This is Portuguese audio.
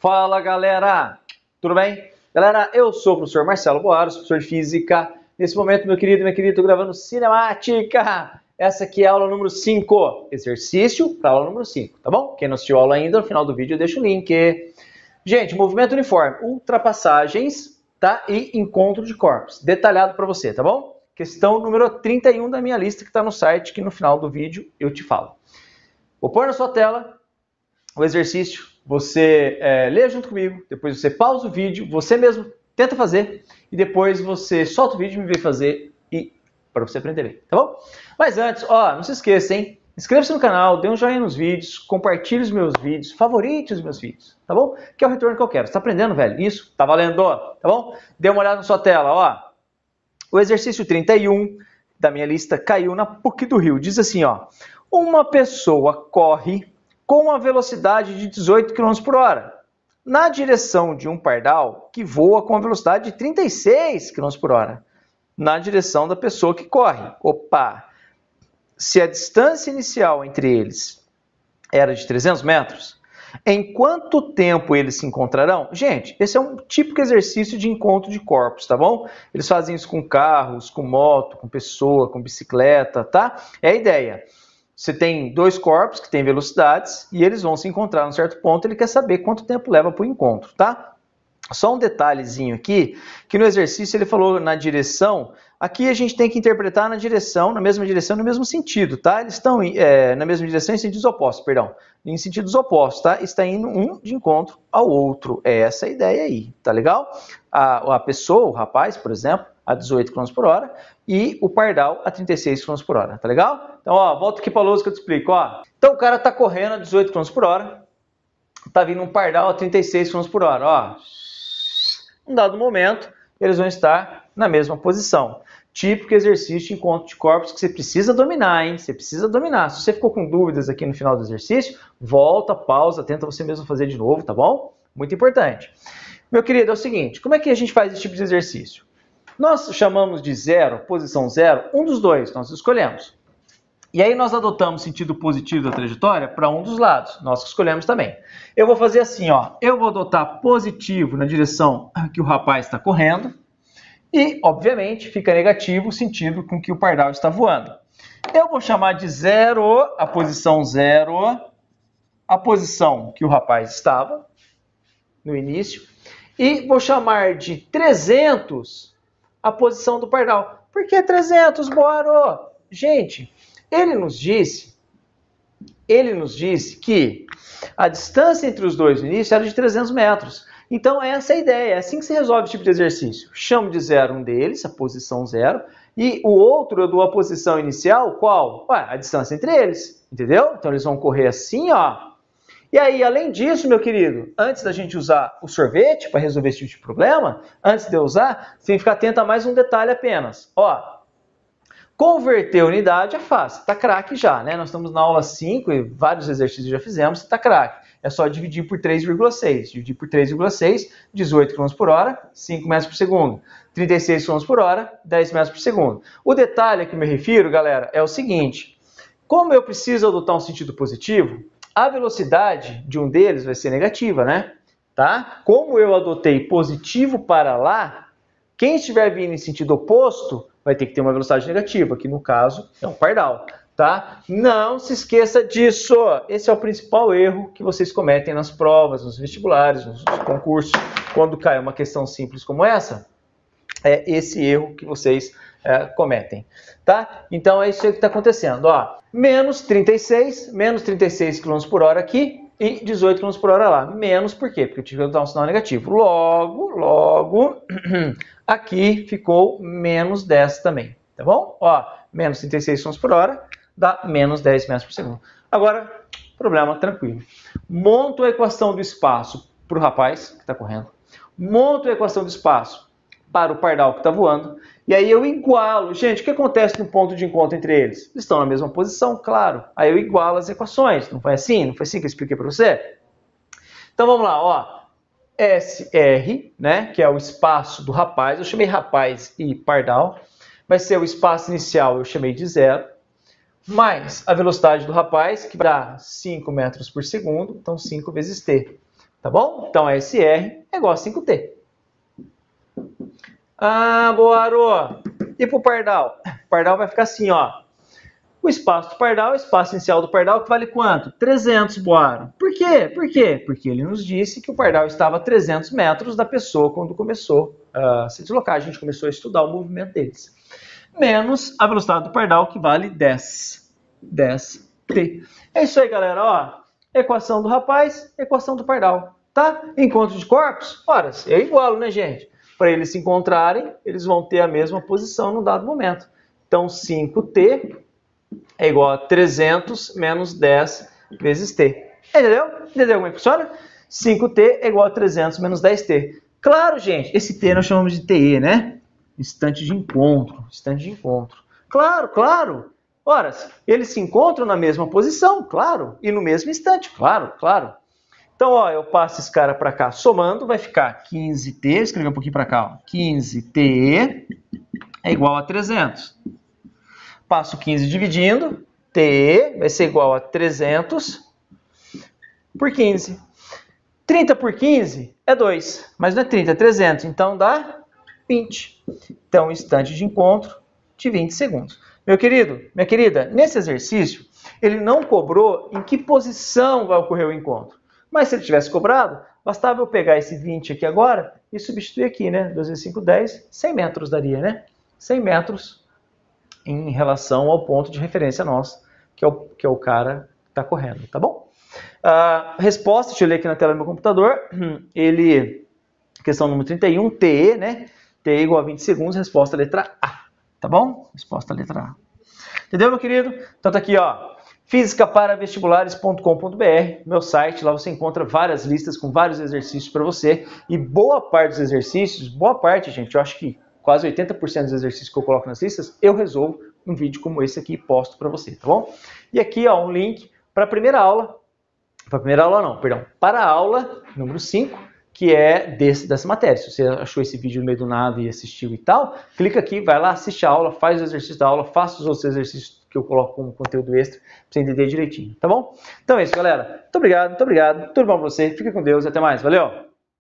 Fala galera, tudo bem? Galera, eu sou o professor Marcelo Boaros, professor de Física. Nesse momento, meu querido, minha querida, estou gravando Cinemática. Essa aqui é a aula número 5, exercício para aula número 5, tá bom? Quem não assistiu a aula ainda, no final do vídeo eu deixo o link. Gente, movimento uniforme, ultrapassagens, tá? E encontro de corpos, detalhado para você, tá bom? Questão número 31 da minha lista que está no site, que no final do vídeo eu te falo. Vou pôr na sua tela o exercício você é, lê junto comigo, depois você pausa o vídeo, você mesmo tenta fazer e depois você solta o vídeo e me vê fazer e para você aprender bem, tá bom? Mas antes, ó, não se esqueça, hein? Inscreva-se no canal, dê um joinha nos vídeos, compartilhe os meus vídeos, favorite os meus vídeos, tá bom? Que é o retorno que eu quero. Você tá aprendendo, velho? Isso? Tá valendo, ó, tá bom? Dê uma olhada na sua tela, ó. O exercício 31 da minha lista caiu na PUC do Rio. Diz assim, ó. Uma pessoa corre com a velocidade de 18 km por hora, na direção de um pardal que voa com a velocidade de 36 km por hora, na direção da pessoa que corre. Opa! Se a distância inicial entre eles era de 300 metros, em quanto tempo eles se encontrarão? Gente, esse é um típico exercício de encontro de corpos, tá bom? Eles fazem isso com carros, com moto, com pessoa, com bicicleta, tá? É a ideia. Você tem dois corpos que têm velocidades e eles vão se encontrar num certo ponto. Ele quer saber quanto tempo leva para o encontro, tá? Só um detalhezinho aqui, que no exercício ele falou na direção Aqui a gente tem que interpretar na direção, na mesma direção, no mesmo sentido, tá? Eles estão é, na mesma direção em sentidos opostos, perdão. Em sentidos opostos, tá? Está indo um de encontro ao outro. É essa a ideia aí, tá legal? A, a pessoa, o rapaz, por exemplo, a 18 km por hora e o pardal a 36 km por hora, tá legal? Então, ó, volta aqui para a lousa que eu te explico, ó. Então o cara tá correndo a 18 km por hora, tá vindo um pardal a 36 km por hora, ó. Um dado momento, eles vão estar na mesma posição típico exercício de encontro de corpos que você precisa dominar, hein? Você precisa dominar. Se você ficou com dúvidas aqui no final do exercício, volta, pausa, tenta você mesmo fazer de novo, tá bom? Muito importante. Meu querido, é o seguinte, como é que a gente faz esse tipo de exercício? Nós chamamos de zero, posição zero, um dos dois, nós escolhemos. E aí nós adotamos sentido positivo da trajetória para um dos lados, nós que escolhemos também. Eu vou fazer assim, ó, eu vou adotar positivo na direção que o rapaz está correndo, e, obviamente, fica negativo o sentido com que o pardal está voando. Eu vou chamar de zero a posição zero, a posição que o rapaz estava no início, e vou chamar de 300 a posição do pardal. Por que 300, Boaro? Gente, ele nos disse, ele nos disse que a distância entre os dois no início era de 300 metros. Então, é essa é a ideia. É assim que se resolve esse tipo de exercício. Chamo de zero um deles, a posição zero, e o outro eu dou a posição inicial, qual? Ué, a distância entre eles, entendeu? Então, eles vão correr assim, ó. E aí, além disso, meu querido, antes da gente usar o sorvete para resolver esse tipo de problema, antes de eu usar, você tem que ficar atento a mais um detalhe apenas. Ó, Converter unidade é fácil, tá craque já, né? Nós estamos na aula 5 e vários exercícios já fizemos, tá craque. É só dividir por 3,6. Dividir por 3,6, 18 km por hora, 5 metros por segundo. 36 km por hora, 10 metros por segundo. O detalhe a que me refiro, galera, é o seguinte. Como eu preciso adotar um sentido positivo, a velocidade de um deles vai ser negativa, né? Tá? Como eu adotei positivo para lá, quem estiver vindo em sentido oposto vai ter que ter uma velocidade negativa, que no caso é um pardal tá? Não se esqueça disso. Esse é o principal erro que vocês cometem nas provas, nos vestibulares, nos concursos, quando cai uma questão simples como essa. É esse erro que vocês é, cometem, tá? Então é isso aí que está acontecendo, ó. Menos 36, menos 36 km por hora aqui e 18 km por hora lá. Menos por quê? Porque eu tive que dar um sinal negativo. Logo, logo, aqui ficou menos 10 também, tá bom? Ó, menos 36 km por hora dá menos 10 metros por segundo. Agora, problema tranquilo. Monto a equação do espaço para o rapaz que está correndo, monto a equação do espaço para o pardal que está voando, e aí eu igualo. Gente, o que acontece no ponto de encontro entre eles? Estão na mesma posição, claro. Aí eu igualo as equações. Não foi assim? Não foi assim que eu expliquei para você? Então vamos lá, ó. SR, né, que é o espaço do rapaz, eu chamei rapaz e pardal, vai ser o espaço inicial, eu chamei de zero mais a velocidade do rapaz, que dá 5 metros por segundo, então 5 vezes t. Tá bom? Então é SR é igual a 5t. Ah, Boaro! E para o pardal? O pardal vai ficar assim, ó. O espaço do pardal, o espaço inicial do pardal, que vale quanto? 300, Boaro. Por quê? Por quê? Porque ele nos disse que o pardal estava a 300 metros da pessoa quando começou a se deslocar. A gente começou a estudar o movimento deles menos a velocidade do pardal, que vale 10. 10t. É isso aí, galera. Ó, equação do rapaz, equação do pardal. Tá? Encontro de corpos? Ora, é igual, né, gente? Para eles se encontrarem, eles vão ter a mesma posição no dado momento. Então, 5t é igual a 300 menos 10 vezes t. Entendeu? Entendeu como é que funciona? 5t é igual a 300 menos 10t. Claro, gente, esse t nós chamamos de TE, né? Instante de encontro, instante de encontro. Claro, claro. Ora, eles se encontram na mesma posição, claro, e no mesmo instante, claro, claro. Então, ó, eu passo esse cara para cá somando, vai ficar 15t, escrever um pouquinho para cá, ó, 15t é igual a 300. Passo 15 dividindo, t vai ser igual a 300 por 15. 30 por 15 é 2, mas não é 30, é 300, então dá 20. Então, instante de encontro de 20 segundos. Meu querido, minha querida, nesse exercício, ele não cobrou em que posição vai ocorrer o encontro. Mas se ele tivesse cobrado, bastava eu pegar esse 20 aqui agora e substituir aqui, né? 2 vezes 5, 10, 100 metros daria, né? 100 metros em relação ao ponto de referência nosso, que é o, que é o cara que está correndo, tá bom? A resposta, deixa eu ler aqui na tela do meu computador, ele, questão número 31, TE, né? é igual a 20 segundos, resposta letra A. Tá bom? Resposta letra A. Entendeu, meu querido? Então tá aqui, ó. fisicaparavestibulares.com.br, meu site, lá você encontra várias listas com vários exercícios para você. E boa parte dos exercícios, boa parte, gente, eu acho que quase 80% dos exercícios que eu coloco nas listas, eu resolvo um vídeo como esse aqui e posto para você, tá bom? E aqui, ó, um link para a primeira aula, para a primeira aula não, perdão, para a aula número 5, que é desse, dessa matéria. Se você achou esse vídeo no meio do nada e assistiu e tal, clica aqui, vai lá, assiste a aula, faz o exercício da aula, faça os outros exercícios que eu coloco como conteúdo extra pra você entender direitinho, tá bom? Então é isso, galera. Muito obrigado, muito obrigado. Tudo bom pra você. Fica com Deus e até mais. Valeu!